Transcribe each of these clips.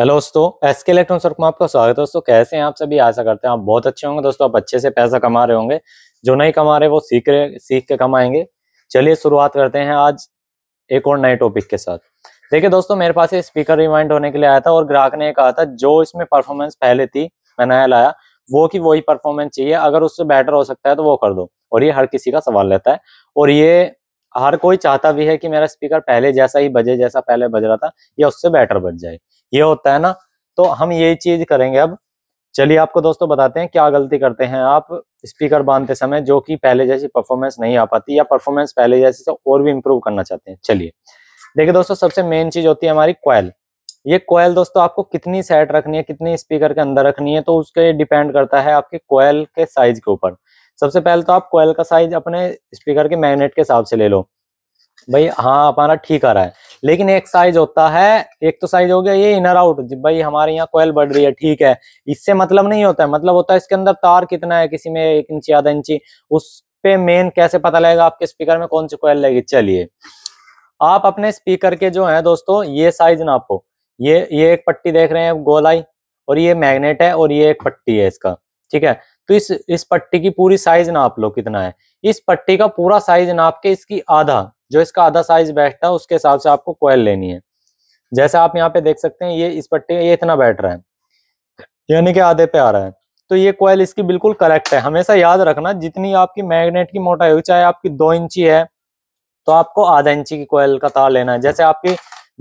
hello दोस्तों S के electron सर्क में आपका स्वागत है दोस्तों कैसे हैं आप सभी आशा करते हैं आप बहुत अच्छे होंगे दोस्तों आप अच्छे से पैसा कमा रहे होंगे जो नहीं कमा रहे वो सीख रहे सीख के कमाएंगे चलिए शुरुआत करते हैं आज एक और नए टॉपिक के साथ देखिए दोस्तों मेरे पास ये स्पीकर रिमाइंड होने के लिए आया था और ग्राहक ने कहा था जो इसमें परफॉर्मेंस पहले थी मैं नया लाया वो की वही परफॉर्मेंस चाहिए अगर उससे बेटर हो सकता है तो वो कर दो और ये हर किसी का सवाल रहता है और ये हर कोई चाहता भी है कि मेरा स्पीकर पहले जैसा ही बजे जैसा पहले बज रहा था या उससे बेटर बज जाए ये होता है ना तो हम ये चीज करेंगे अब चलिए आपको दोस्तों बताते हैं क्या गलती करते हैं आप स्पीकर बांधते समय जो कि पहले जैसी परफॉर्मेंस नहीं आ पाती या परफॉर्मेंस पहले जैसी से और भी इम्प्रूव करना चाहते हैं चलिए देखिए दोस्तों सबसे मेन चीज होती है हमारी कॉयल ये कॉयल दोस्तों आपको कितनी सेट रखनी है कितनी स्पीकर के अंदर रखनी है तो उसके डिपेंड करता है आपके कॉयल के साइज के ऊपर सबसे पहले तो आप कॉयल का साइज अपने स्पीकर के मैग्नेट के हिसाब से ले लो भाई हाँ हमारा ठीक आ रहा है लेकिन एक साइज होता है एक तो साइज हो गया ये इनर आउट भाई हमारे यहाँ कोयल बढ़ रही है ठीक है इससे मतलब नहीं होता है मतलब होता है इसके अंदर तार कितना है किसी में एक इंची आधा इंची उस पे मेन कैसे पता लगेगा आपके स्पीकर में कौन सी कोयल लगेगी चलिए आप अपने स्पीकर के जो है दोस्तों ये साइज नापो ये ये एक पट्टी देख रहे हैं गोलाई और ये मैग्नेट है और ये एक पट्टी है इसका ठीक है तो इस इस पट्टी की पूरी साइज नाप लो कितना है इस पट्टी का पूरा साइज नाप के इसकी आधा जो इसका आधा साइज बैठता है उसके हिसाब से आपको कोयल लेनी है जैसे आप यहाँ पे देख सकते हैं ये इस पट्टी ये इतना बैठ रहा है यानी कि आधे पे आ रहा है तो ये कोयल इसकी बिल्कुल करेक्ट है हमेशा याद रखना जितनी आपकी मैग्नेट की मोटाई हो चाहे आपकी दो इंची है तो आपको आधा इंची की कोयल का तार लेना है जैसे आपकी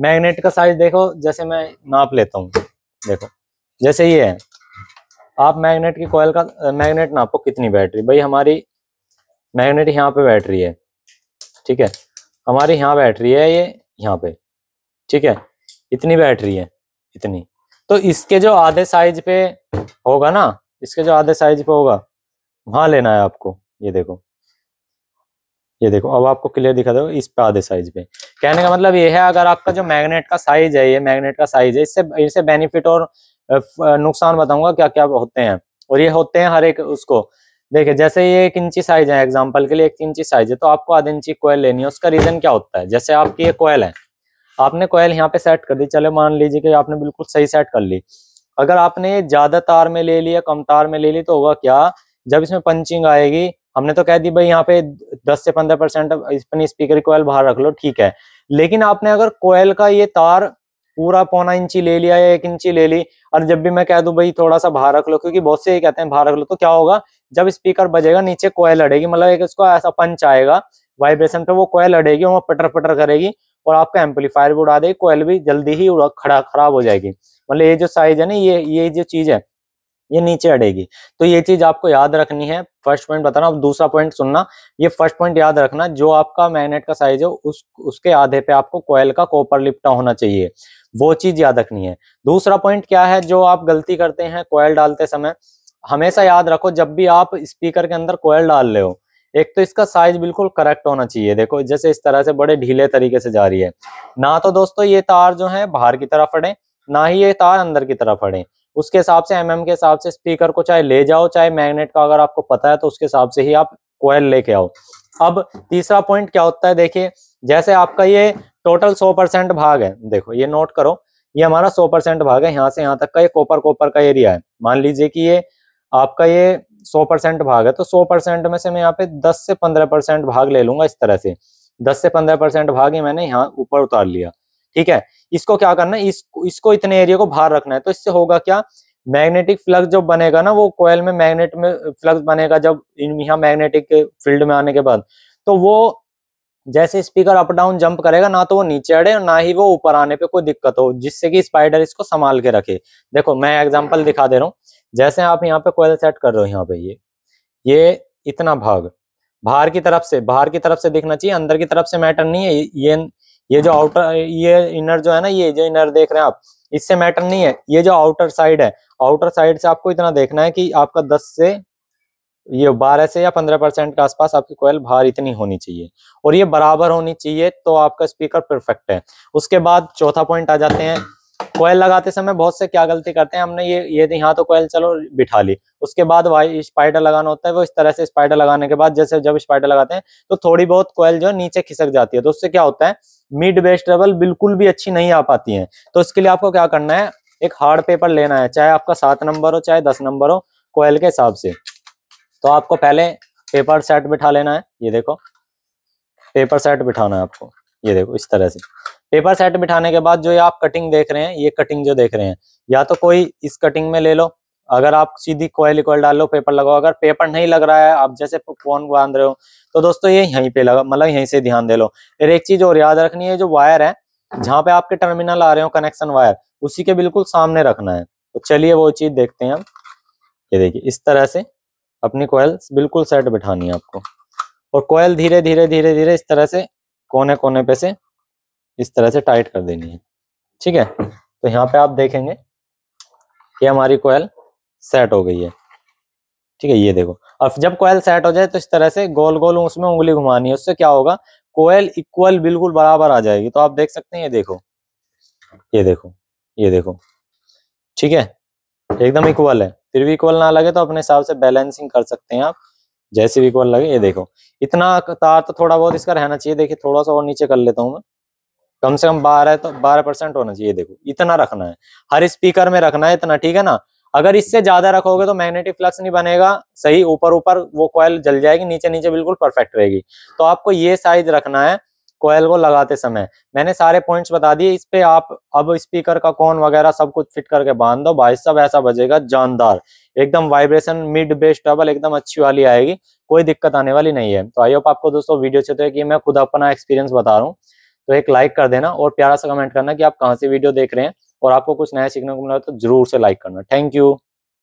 मैग्नेट का साइज देखो जैसे मैं नाप लेता हूँ देखो जैसे ये है आप मैग्नेट की कोयल का मैग्नेट नापो कितनी बैटरी भाई हमारी मैग्नेट यहाँ पे बैटरी है ठीक है हमारी यहाँ बैटरी है ये यहाँ पे ठीक है इतनी बैटरी है इतनी तो इसके जो आधे साइज पे होगा ना इसके जो आधे साइज पे होगा वहां लेना है आपको ये देखो ये देखो अब आपको क्लियर दिखा दो इस पे आधे साइज पे कहने का मतलब ये है अगर आपका जो मैग्नेट का साइज है ये मैग्नेट का साइज है इससे इससे बेनिफिट और नुकसान बताऊंगा क्या क्या होते हैं और ये होते हैं हर एक उसको देखिए जैसे ये एक इंची साइज है एग्जाम्पल के लिए एक इंची साइज है तो आपको आधे इंची कोयल लेनी है उसका रीजन क्या होता है जैसे आपकी ये कोयल है आपने कोयल यहाँ पे सेट कर दी चले मान लीजिए कि आपने बिल्कुल सही सेट कर ली अगर आपने ज्यादा तार में ले लिया कम तार में ले ली तो होगा क्या जब इसमें पंचिंग आएगी हमने तो कह दी भाई यहाँ पे दस से पंद्रह परसेंट स्पीकर कोयल बाहर रख लो ठीक है लेकिन आपने अगर कोयल का ये तार पूरा पौना इंची ले लिया या एक इंची ले ली और जब भी मैं कह दूं भाई थोड़ा सा भार रख लो क्योंकि बहुत से ये कहते हैं भार रख लो तो क्या होगा जब स्पीकर बजेगा नीचे कोयल अड़ेगी मतलब एक उसको ऐसा पंच आएगा वाइब्रेशन पे वो कोयल अड़ेगी और वो पटर पटर करेगी और आपका एम्पलीफायर भी उड़ा देगी कोयल भी जल्दी ही खड़ा खराब हो जाएगी मतलब ये जो साइज है ना ये ये जो चीज है ये नीचे अड़ेगी तो ये चीज आपको याद रखनी है फर्स्ट पॉइंट बताना अब दूसरा पॉइंट सुनना ये फर्स्ट पॉइंट याद रखना जो आपका मैग्नेट का साइज है उस उसके आधे पे आपको कोयल का कॉपर लिपटा होना चाहिए वो चीज याद रखनी है दूसरा पॉइंट क्या है जो आप गलती करते हैं कोयल डालते समय हमेशा याद रखो जब भी आप स्पीकर के अंदर कोयल डाल रहे हो एक तो इसका साइज बिल्कुल करेक्ट होना चाहिए देखो जैसे इस तरह से बड़े ढीले तरीके से जा रही है ना तो दोस्तों ये तार जो है बाहर की तरफ अड़े ना ही ये तार अंदर की तरफ अड़े उसके हिसाब से एमएम mm के हिसाब से स्पीकर को चाहे ले जाओ चाहे मैग्नेट का अगर आपको पता है तो उसके हिसाब से ही आप कोयल लेके आओ अब तीसरा पॉइंट क्या होता है देखिए जैसे आपका ये टोटल सौ परसेंट भाग है देखो ये नोट करो ये हमारा सौ परसेंट भाग है यहाँ से यहाँ तक का ये कॉपर कॉपर का एरिया है मान लीजिए कि ये आपका ये सौ परसेंट भाग है तो सौ परसेंट में से मैं यहाँ पे दस से पंद्रह परसेंट भाग ले लूंगा इस तरह से दस से पंद्रह परसेंट भाग ही मैंने यहाँ ऊपर उतार लिया ठीक है इसको क्या करना है इस, इसको इतने एरिया को बाहर रखना है तो इससे होगा क्या मैग्नेटिक फ्लक्स जो बनेगा ना वो कोयल में मैग्नेट में फ्लक्स बनेगा जब यहाँ मैग्नेटिक फील्ड में आने के बाद तो वो जैसे स्पीकर अप डाउन जंप करेगा ना तो वो नीचे अड़े और ना ही वो ऊपर आने पे कोई दिक्कत हो जिससे कि स्पाइडर इसको संभाल के रखे देखो मैं एग्जांपल दिखा दे रहा हूँ जैसे आप यहाँ पे कोयल सेट कर रहे हो यहाँ पे ये ये इतना भाग बाहर की तरफ से बाहर की तरफ से दिखना चाहिए अंदर की तरफ से मैटर नहीं है ये ये जो आउटर ये इनर जो है ना ये जो इनर देख रहे हैं आप इससे मैटर नहीं है ये जो आउटर साइड है आउटर साइड से आपको इतना देखना है कि आपका दस से ये 12 से या 15 परसेंट के आसपास आपकी कोयल बाहर इतनी होनी चाहिए और ये बराबर होनी चाहिए तो आपका स्पीकर परफेक्ट है उसके बाद चौथा पॉइंट आ जाते हैं कोयल लगाते समय बहुत से क्या गलती करते हैं हमने ये ये यहाँ तो कोयल चलो बिठा ली उसके बाद वाई स्पाइडर लगाना होता है वो इस तरह से स्पाइडर लगाने के बाद जैसे जब स्पाइडर लगाते हैं तो थोड़ी बहुत कोयल जो है नीचे खिसक जाती है तो उससे क्या होता है मिड बेस्ट ट्रेवल बिल्कुल भी अच्छी नहीं आ पाती है तो इसके लिए आपको क्या करना है एक हार्ड पेपर लेना है चाहे आपका सात नंबर हो चाहे दस नंबर हो कोयल के हिसाब से तो आपको पहले पेपर सेट बिठा लेना है ये देखो पेपर सेट बिठाना है आपको ये देखो इस तरह से पेपर सेट बिठाने के बाद जो ये आप कटिंग देख रहे हैं ये कटिंग जो देख रहे हैं या तो कोई इस कटिंग में ले लो अगर आप सीधी कोयल कोयल डाल लो पेपर लगाओ अगर पेपर नहीं लग रहा है आप जैसे फोन बांध रहे हो तो दोस्तों ये यहीं पे लगा मतलब यहीं से ध्यान दे लो फिर एक चीज और याद रखनी है जो वायर है जहां पे आपके टर्मिनल आ रहे हो कनेक्शन वायर उसी के बिल्कुल सामने रखना है तो चलिए वो चीज देखते हैं हम ये देखिए इस तरह से अपनी कोयल बिल्कुल सेट बिठानी है आपको और कोयल धीरे धीरे धीरे धीरे इस तरह से कोने कोने पे से इस तरह से टाइट कर देनी है ठीक है तो यहाँ पे आप देखेंगे कि हमारी कोयल सेट हो गई है ठीक है ये देखो अब जब कोयल सेट हो जाए तो इस तरह से गोल गोल उसमें उंगली घुमानी है उससे क्या होगा कोयल इक्वल बिल्कुल बराबर आ जाएगी तो आप देख सकते हैं ये देखो ये देखो ये देखो ठीक है एकदम इक्वल है फिर भी इक्वल ना लगे तो अपने हिसाब से बैलेंसिंग कर सकते हैं आप जैसे भी इक्वल लगे ये देखो इतना तार तो थोड़ा बहुत इसका रहना चाहिए देखिए थोड़ा सा और नीचे कर लेता हूँ मैं कम से कम बारह तो बारह परसेंट होना चाहिए देखो इतना रखना है हर स्पीकर में रखना है इतना ठीक है ना अगर इससे ज्यादा रखोगे तो मैग्नेटिक फ्लक्स नहीं बनेगा सही ऊपर ऊपर वो कॉयल जल जाएगी नीचे नीचे बिल्कुल परफेक्ट रहेगी तो आपको ये साइज रखना है कोयल को लगाते समय मैंने सारे पॉइंट्स बता दिए इस पे आप अब स्पीकर का कौन वगैरह सब कुछ फिट करके बांध दो भाई सब ऐसा बजेगा जानदार एकदम वाइब्रेशन मिड बेस्ट डबल एकदम अच्छी वाली आएगी कोई दिक्कत आने वाली नहीं है तो आई होप आपको दोस्तों वीडियो अच्छे तो कि मैं खुद अपना एक्सपीरियंस बता रहा हूँ तो एक लाइक कर देना और प्यारा सा कमेंट करना कि आप कहाँ से वीडियो देख रहे हैं और आपको कुछ नया सीखने को मिला तो जरूर से लाइक करना थैंक यू